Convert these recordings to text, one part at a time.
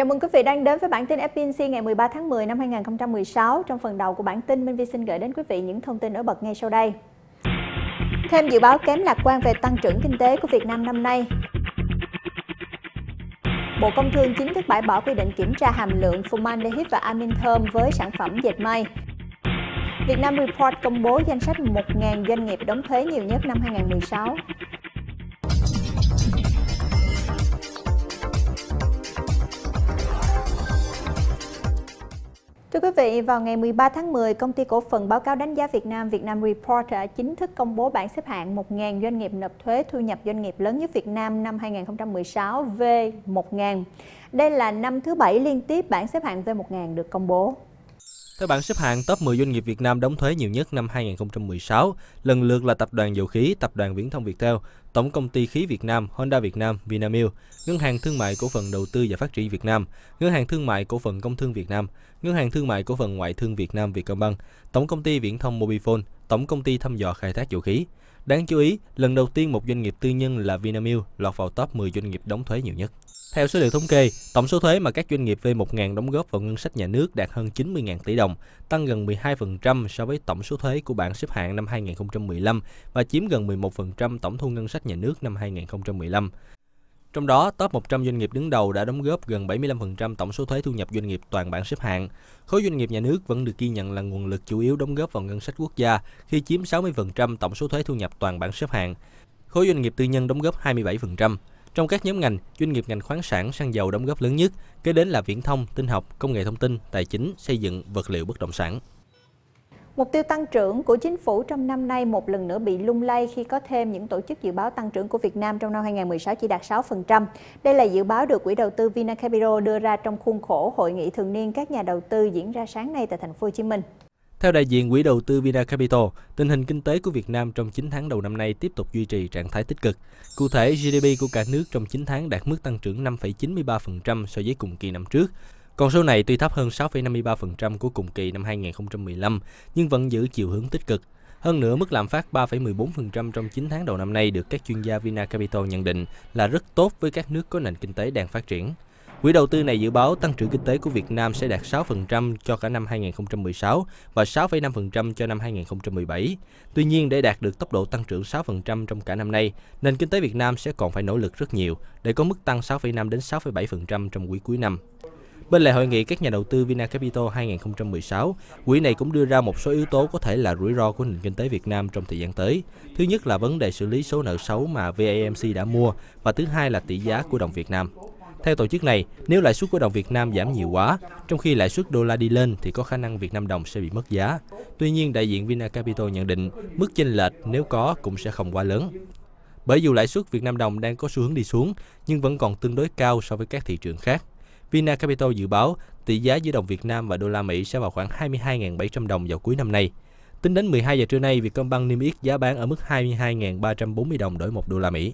Chào mừng quý vị đang đến với bản tin FPNC ngày 13 tháng 10 năm 2016. Trong phần đầu của bản tin, Minh Vi xin gửi đến quý vị những thông tin nổi bật ngay sau đây. Thêm dự báo kém lạc quan về tăng trưởng kinh tế của Việt Nam năm nay. Bộ Công Thương chính thức bãi bỏ quy định kiểm tra hàm lượng formaldehyde và amin thơm với sản phẩm dệt may. Việt Nam Report công bố danh sách 1.000 doanh nghiệp đóng thuế nhiều nhất năm 2016. Thưa quý vị, vào ngày 13 tháng 10, công ty cổ phần báo cáo đánh giá Việt Nam Vietnam Report đã chính thức công bố bảng xếp hạng 1.000 doanh nghiệp nộp thuế thu nhập doanh nghiệp lớn nhất Việt Nam năm 2016 V1000. Đây là năm thứ bảy liên tiếp bảng xếp hạng V1000 được công bố. Theo bảng xếp hạng, top 10 doanh nghiệp Việt Nam đóng thuế nhiều nhất năm 2016, lần lượt là Tập đoàn Dầu khí, Tập đoàn Viễn thông Viettel, Tổng công ty khí Việt Nam, Honda Việt Nam, Vinamilk, Ngân hàng Thương mại Cổ phần Đầu tư và Phát triển Việt Nam, Ngân hàng Thương mại Cổ phần Công thương Việt Nam, Ngân hàng Thương mại Cổ phần Ngoại thương Việt Nam Vietcombank, Tổng công ty Viễn thông Mobifone, Tổng công ty Thăm dò Khai thác Dầu khí. Đáng chú ý, lần đầu tiên một doanh nghiệp tư nhân là Vinamilk lọt vào top 10 doanh nghiệp đóng thuế nhiều nhất. Theo số liệu thống kê, tổng số thuế mà các doanh nghiệp V1000 đóng góp vào ngân sách nhà nước đạt hơn 90.000 tỷ đồng, tăng gần 12% so với tổng số thuế của bảng xếp hạng năm 2015 và chiếm gần 11% tổng thu ngân sách nhà nước năm 2015. Trong đó, top 100 doanh nghiệp đứng đầu đã đóng góp gần 75% tổng số thuế thu nhập doanh nghiệp toàn bảng xếp hạng. Khối doanh nghiệp nhà nước vẫn được ghi nhận là nguồn lực chủ yếu đóng góp vào ngân sách quốc gia khi chiếm 60% tổng số thuế thu nhập toàn bảng xếp hạng. Khối doanh nghiệp tư nhân đóng góp 27%. Trong các nhóm ngành, doanh nghiệp ngành khoáng sản, xăng dầu đóng góp lớn nhất, kế đến là viễn thông, tin học, công nghệ thông tin, tài chính, xây dựng, vật liệu bất động sản. Mục tiêu tăng trưởng của chính phủ trong năm nay một lần nữa bị lung lay khi có thêm những tổ chức dự báo tăng trưởng của Việt Nam trong năm 2016 chỉ đạt 6%. Đây là dự báo được Quỹ đầu tư vina capital đưa ra trong khuôn khổ hội nghị thường niên các nhà đầu tư diễn ra sáng nay tại thành phố Hồ Chí Minh. Theo đại diện quỹ đầu tư Vina Capital, tình hình kinh tế của Việt Nam trong 9 tháng đầu năm nay tiếp tục duy trì trạng thái tích cực. Cụ thể, GDP của cả nước trong 9 tháng đạt mức tăng trưởng 5,93% so với cùng kỳ năm trước. Con số này tuy thấp hơn 6,53% của cùng kỳ năm 2015, nhưng vẫn giữ chiều hướng tích cực. Hơn nữa, mức lạm phát 3,14% trong 9 tháng đầu năm nay được các chuyên gia Vina Capital nhận định là rất tốt với các nước có nền kinh tế đang phát triển. Quỹ đầu tư này dự báo tăng trưởng kinh tế của Việt Nam sẽ đạt 6% cho cả năm 2016 và 6,5% cho năm 2017. Tuy nhiên, để đạt được tốc độ tăng trưởng 6% trong cả năm nay, nền kinh tế Việt Nam sẽ còn phải nỗ lực rất nhiều để có mức tăng 6,5 đến 6,7% trong quý cuối năm. Bên lề hội nghị các nhà đầu tư Vina Capital 2016, quỹ này cũng đưa ra một số yếu tố có thể là rủi ro của nền kinh tế Việt Nam trong thời gian tới. Thứ nhất là vấn đề xử lý số nợ xấu mà VAMC đã mua và thứ hai là tỷ giá của đồng Việt Nam. Theo tổ chức này, nếu lãi suất của đồng Việt Nam giảm nhiều quá, trong khi lãi suất đô la đi lên thì có khả năng Việt Nam đồng sẽ bị mất giá. Tuy nhiên, đại diện Vina Capital nhận định mức chênh lệch nếu có cũng sẽ không quá lớn. Bởi dù lãi suất Việt Nam đồng đang có xu hướng đi xuống nhưng vẫn còn tương đối cao so với các thị trường khác. Vina Capital dự báo tỷ giá giữa đồng Việt Nam và đô la Mỹ sẽ vào khoảng 22.700 đồng vào cuối năm nay. Tính đến 12 giờ trưa nay, Vietcombank niêm yết giá bán ở mức 22.340 đồng đổi 1 đô la Mỹ.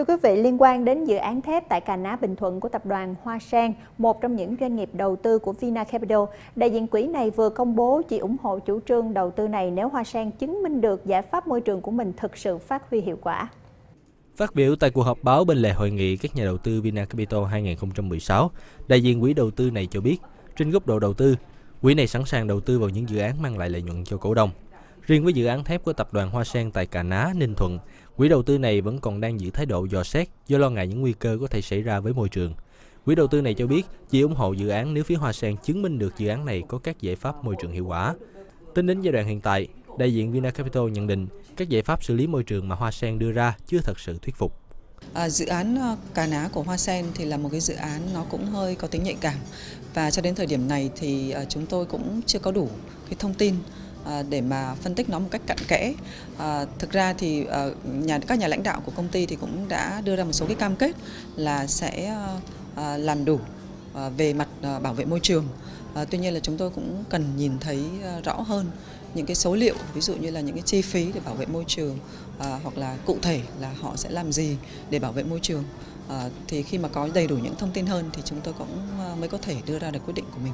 Thưa quý vị, liên quan đến dự án thép tại Cà Ná Bình Thuận của tập đoàn Hoa Sang, một trong những doanh nghiệp đầu tư của Vina Capital, đại diện quỹ này vừa công bố chỉ ủng hộ chủ trương đầu tư này nếu Hoa Sang chứng minh được giải pháp môi trường của mình thực sự phát huy hiệu quả. Phát biểu tại cuộc họp báo bên lề hội nghị các nhà đầu tư Vina Capital 2016, đại diện quỹ đầu tư này cho biết, trên góc độ đầu tư, quỹ này sẵn sàng đầu tư vào những dự án mang lại lợi nhuận cho cổ đông. Riêng với dự án thép của tập đoàn Hoa Sen tại Cà Ná, Ninh Thuận, Quỹ đầu tư này vẫn còn đang giữ thái độ dò xét do lo ngại những nguy cơ có thể xảy ra với môi trường. Quỹ đầu tư này cho biết chỉ ủng hộ dự án nếu phía Hoa Sen chứng minh được dự án này có các giải pháp môi trường hiệu quả. Tính đến giai đoạn hiện tại, đại diện Vina Capital nhận định các giải pháp xử lý môi trường mà Hoa Sen đưa ra chưa thật sự thuyết phục. À, dự án ờ, Cà Ná của Hoa Sen thì là một cái dự án nó cũng hơi có tính nhạy cảm và cho đến thời điểm này thì ờ, chúng tôi cũng chưa có đủ cái thông tin À, để mà phân tích nó một cách cặn kẽ. À, thực ra thì à, nhà các nhà lãnh đạo của công ty thì cũng đã đưa ra một số cái cam kết là sẽ làm đủ về mặt bảo vệ môi trường. tuy nhiên là chúng tôi cũng cần nhìn thấy rõ hơn những cái số liệu ví dụ như là những cái chi phí để bảo vệ môi trường hoặc là cụ thể là họ sẽ làm gì để bảo vệ môi trường thì khi mà có đầy đủ những thông tin hơn thì chúng tôi cũng mới có thể đưa ra được quyết định của mình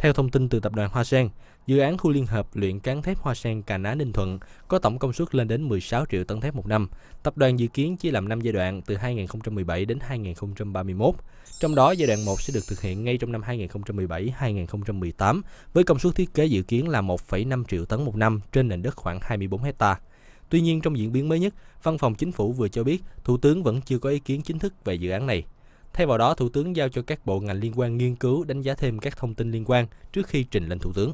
theo thông tin từ tập đoàn Hoa Sen, dự án khu liên hợp luyện cán thép Hoa Sen Cà Ná Ninh Thuận có tổng công suất lên đến 16 triệu tấn thép một năm. Tập đoàn dự kiến chia làm 5 giai đoạn từ 2017 đến 2031. Trong đó, giai đoạn 1 sẽ được thực hiện ngay trong năm 2017-2018 với công suất thiết kế dự kiến là 1,5 triệu tấn một năm trên nền đất khoảng 24 hectare. Tuy nhiên, trong diễn biến mới nhất, Văn phòng Chính phủ vừa cho biết Thủ tướng vẫn chưa có ý kiến chính thức về dự án này. Thay vào đó, Thủ tướng giao cho các bộ ngành liên quan nghiên cứu, đánh giá thêm các thông tin liên quan trước khi trình lên Thủ tướng.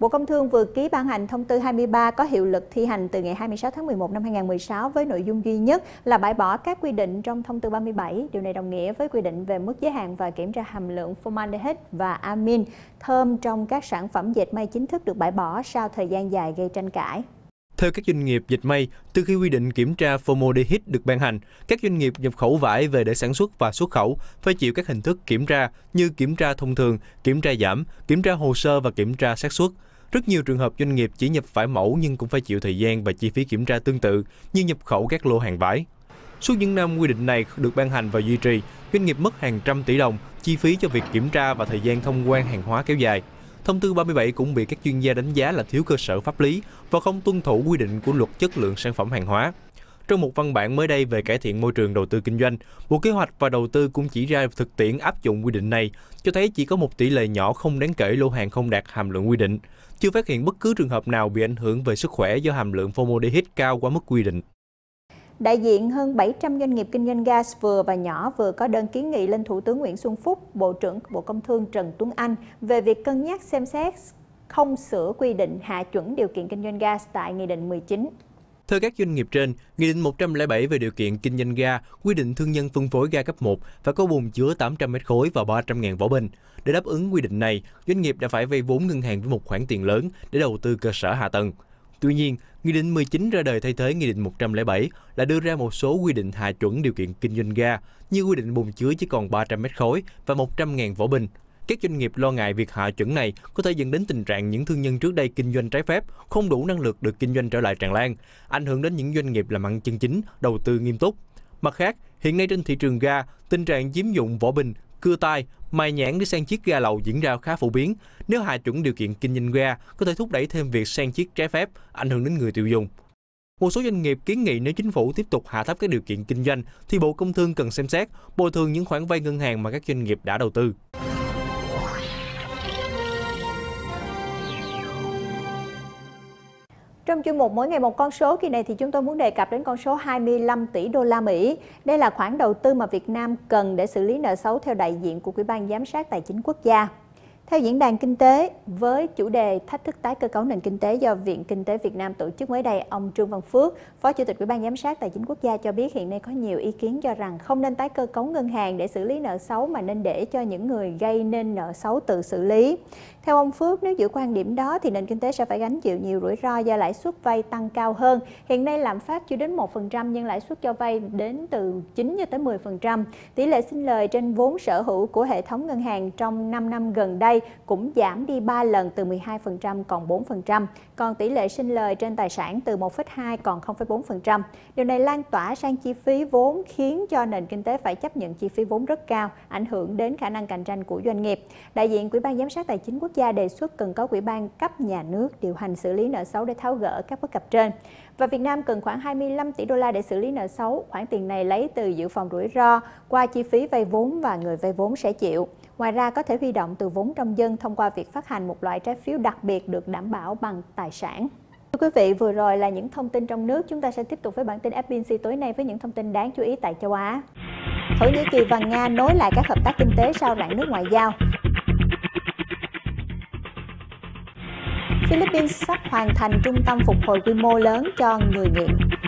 Bộ Công Thương vừa ký ban hành thông tư 23 có hiệu lực thi hành từ ngày 26 tháng 11 năm 2016 với nội dung duy nhất là bãi bỏ các quy định trong thông tư 37. Điều này đồng nghĩa với quy định về mức giới hạn và kiểm tra hàm lượng formaldehyde và amin thơm trong các sản phẩm dệt may chính thức được bãi bỏ sau thời gian dài gây tranh cãi. Theo các doanh nghiệp dịch may, từ khi quy định kiểm tra formaldehyde được ban hành, các doanh nghiệp nhập khẩu vải về để sản xuất và xuất khẩu phải chịu các hình thức kiểm tra như kiểm tra thông thường, kiểm tra giảm, kiểm tra hồ sơ và kiểm tra xác suất. Rất nhiều trường hợp doanh nghiệp chỉ nhập phải mẫu nhưng cũng phải chịu thời gian và chi phí kiểm tra tương tự như nhập khẩu các lô hàng vải. Suốt những năm quy định này được ban hành và duy trì, doanh nghiệp mất hàng trăm tỷ đồng chi phí cho việc kiểm tra và thời gian thông quan hàng hóa kéo dài thông tư 37 cũng bị các chuyên gia đánh giá là thiếu cơ sở pháp lý và không tuân thủ quy định của luật chất lượng sản phẩm hàng hóa. Trong một văn bản mới đây về cải thiện môi trường đầu tư kinh doanh, Bộ Kế hoạch và Đầu tư cũng chỉ ra thực tiễn áp dụng quy định này cho thấy chỉ có một tỷ lệ nhỏ không đáng kể lô hàng không đạt hàm lượng quy định, chưa phát hiện bất cứ trường hợp nào bị ảnh hưởng về sức khỏe do hàm lượng formaldehyde cao quá mức quy định. Đại diện hơn 700 doanh nghiệp kinh doanh gas vừa và nhỏ vừa có đơn kiến nghị lên Thủ tướng Nguyễn Xuân Phúc, Bộ trưởng Bộ Công Thương Trần Tuấn Anh về việc cân nhắc xem xét không sửa quy định hạ chuẩn điều kiện kinh doanh gas tại Nghị định 19. Theo các doanh nghiệp trên, Nghị định 107 về điều kiện kinh doanh ga quy định thương nhân phân phối ga cấp 1 phải có bồn chứa 800 mét khối và 300.000 vỏ bình. Để đáp ứng quy định này, doanh nghiệp đã phải vay vốn ngân hàng với một khoản tiền lớn để đầu tư cơ sở hạ tầng. Tuy nhiên, Nghị định 19 ra đời thay thế Nghị định 107 là đưa ra một số quy định hạ chuẩn điều kiện kinh doanh ga, như quy định bồn chứa chỉ còn 300 mét khối và 100.000 vỏ bình. Các doanh nghiệp lo ngại việc hạ chuẩn này có thể dẫn đến tình trạng những thương nhân trước đây kinh doanh trái phép không đủ năng lực được kinh doanh trở lại tràn lan, ảnh hưởng đến những doanh nghiệp làm ăn chân chính, đầu tư nghiêm túc. Mặt khác, hiện nay trên thị trường ga, tình trạng chiếm dụng vỏ bình cưa tay, mài nhãn để sang chiếc ga lậu diễn ra khá phổ biến. Nếu hạ chuẩn điều kiện kinh doanh ga, có thể thúc đẩy thêm việc sang chiếc trái phép, ảnh hưởng đến người tiêu dùng. Một số doanh nghiệp kiến nghị nếu chính phủ tiếp tục hạ thấp các điều kiện kinh doanh thì Bộ Công Thương cần xem xét bồi thường những khoản vay ngân hàng mà các doanh nghiệp đã đầu tư. Trong chuyên mục mỗi ngày một con số kỳ này thì chúng tôi muốn đề cập đến con số 25 tỷ đô la Mỹ. Đây là khoản đầu tư mà Việt Nam cần để xử lý nợ xấu theo đại diện của Ủy ban giám sát tài chính quốc gia. Theo Diễn đàn Kinh tế, với chủ đề Thách thức tái cơ cấu nền kinh tế do Viện Kinh tế Việt Nam tổ chức mới đây, ông Trương Văn Phước, Phó Chủ tịch Ủy ban Giám sát Tài chính Quốc gia cho biết hiện nay có nhiều ý kiến cho rằng không nên tái cơ cấu ngân hàng để xử lý nợ xấu mà nên để cho những người gây nên nợ xấu tự xử lý. Theo ông Phước, nếu giữ quan điểm đó thì nền kinh tế sẽ phải gánh chịu nhiều rủi ro do lãi suất vay tăng cao hơn. Hiện nay lạm phát chưa đến 1% nhưng lãi suất cho vay đến từ 9 cho tới 10%. Tỷ lệ sinh lời trên vốn sở hữu của hệ thống ngân hàng trong 5 năm gần đây cũng giảm đi 3 lần từ 12% còn 4%, còn tỷ lệ sinh lời trên tài sản từ 1,2 còn 0,4%. Điều này lan tỏa sang chi phí vốn khiến cho nền kinh tế phải chấp nhận chi phí vốn rất cao, ảnh hưởng đến khả năng cạnh tranh của doanh nghiệp. Đại diện Quỹ ban giám sát tài chính quốc gia đề xuất cần có Quỹ ban cấp nhà nước điều hành xử lý nợ xấu để tháo gỡ các bất cập trên. Và Việt Nam cần khoảng 25 tỷ đô la để xử lý nợ xấu. Khoản tiền này lấy từ dự phòng rủi ro qua chi phí vay vốn và người vay vốn sẽ chịu. Ngoài ra có thể huy động từ vốn trong dân thông qua việc phát hành một loại trái phiếu đặc biệt được đảm bảo bằng tài sản. Thưa quý vị, vừa rồi là những thông tin trong nước. Chúng ta sẽ tiếp tục với bản tin FBC tối nay với những thông tin đáng chú ý tại châu Á. Thổ Nhĩ Kỳ và Nga nối lại các hợp tác kinh tế sau rạn nước ngoại giao. Philippines sắp hoàn thành trung tâm phục hồi quy mô lớn cho người nghiện.